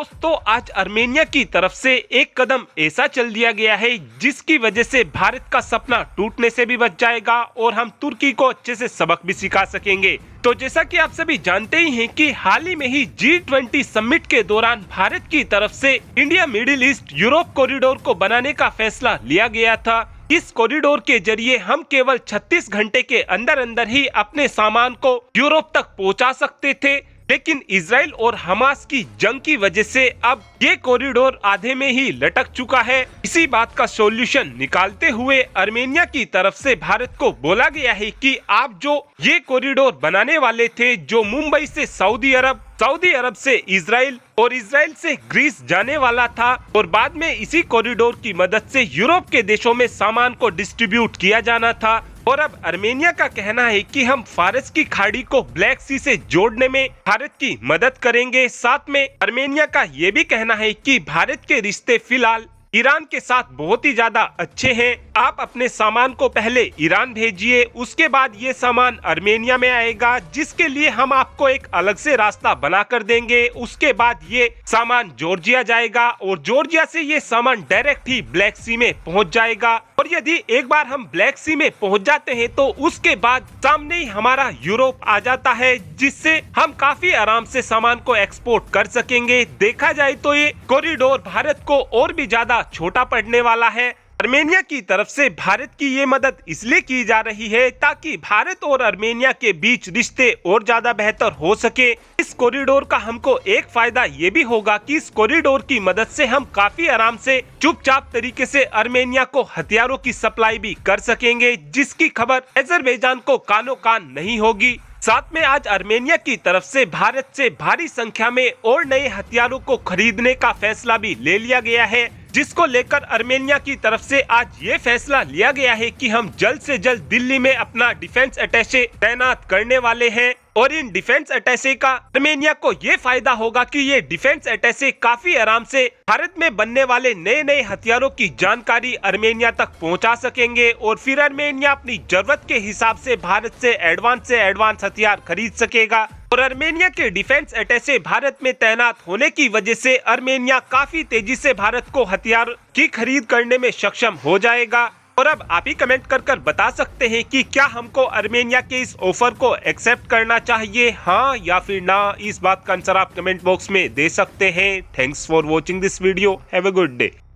दोस्तों आज आर्मेनिया की तरफ से एक कदम ऐसा चल दिया गया है जिसकी वजह से भारत का सपना टूटने से भी बच जाएगा और हम तुर्की को अच्छे से सबक भी सिखा सकेंगे तो जैसा कि आप सभी जानते ही हैं कि हाल ही में ही जी ट्वेंटी समिट के दौरान भारत की तरफ से India middle east Europe corridor को बनाने का फैसला लिया गया था इस कॉरिडोर के जरिए हम केवल 36 घंटे के अंदर अंदर ही अपने सामान को यूरोप तक पहुंचा सकते थे लेकिन इसराइल और हमास की जंग की वजह से अब ये कॉरिडोर आधे में ही लटक चुका है इसी बात का सॉल्यूशन निकालते हुए अर्मेनिया की तरफ से भारत को बोला गया है कि आप जो ये कॉरिडोर बनाने वाले थे जो मुंबई से सऊदी अरब सऊदी अरब से इसराइल और इसराइल से ग्रीस जाने वाला था और बाद में इसी कॉरिडोर की मदद से यूरोप के देशों में सामान को डिस्ट्रीब्यूट किया जाना था और अब अर्मेनिया का कहना है कि हम फारस की खाड़ी को ब्लैक सी से जोड़ने में भारत की मदद करेंगे साथ में अर्मेनिया का ये भी कहना है कि भारत के रिश्ते फिलहाल ईरान के साथ बहुत ही ज्यादा अच्छे हैं आप अपने सामान को पहले ईरान भेजिए उसके बाद ये सामान अर्मेनिया में आएगा जिसके लिए हम आपको एक अलग से रास्ता बना कर देंगे उसके बाद ये सामान जॉर्जिया जाएगा और जॉर्जिया से ये सामान डायरेक्ट ही ब्लैक सी में पहुंच जाएगा यदि एक बार हम ब्लैक सी में पहुंच जाते हैं तो उसके बाद सामने ही हमारा यूरोप आ जाता है जिससे हम काफी आराम से सामान को एक्सपोर्ट कर सकेंगे देखा जाए तो ये कॉरिडोर भारत को और भी ज्यादा छोटा पड़ने वाला है अर्मेनिया की तरफ से भारत की ये मदद इसलिए की जा रही है ताकि भारत और अर्मेनिया के बीच रिश्ते और ज्यादा बेहतर हो सके इस कॉरिडोर का हमको एक फायदा ये भी होगा कि इस कॉरिडोर की मदद से हम काफी आराम से चुपचाप तरीके से अर्मेनिया को हथियारों की सप्लाई भी कर सकेंगे जिसकी खबर अजरबैजान को कानो कान नहीं होगी साथ में आज अर्मेनिया की तरफ से भारत से भारी संख्या में और नए हथियारों को खरीदने का फैसला भी ले लिया गया है जिसको लेकर अर्मेनिया की तरफ से आज ये फैसला लिया गया है कि हम जल्द से जल्द दिल्ली में अपना डिफेंस अटैचे तैनात करने वाले हैं और इन डिफेंस अटैसे का आर्मेनिया को ये फायदा होगा कि ये डिफेंस अटैसे काफी आराम से भारत में बनने वाले नए नए हथियारों की जानकारी आर्मेनिया तक पहुंचा सकेंगे और फिर आर्मेनिया अपनी जरूरत के हिसाब से भारत से एडवांस से एडवांस हथियार खरीद सकेगा और आर्मेनिया के डिफेंस अटैसे भारत में तैनात होने की वजह ऐसी आर्मेनिया काफी तेजी ऐसी भारत को हथियार की खरीद करने में सक्षम हो जाएगा और अब आप ही कमेंट कर कर बता सकते हैं कि क्या हमको आर्मेनिया के इस ऑफर को एक्सेप्ट करना चाहिए हाँ या फिर ना इस बात का आंसर आप कमेंट बॉक्स में दे सकते हैं thanks for watching this video have a good day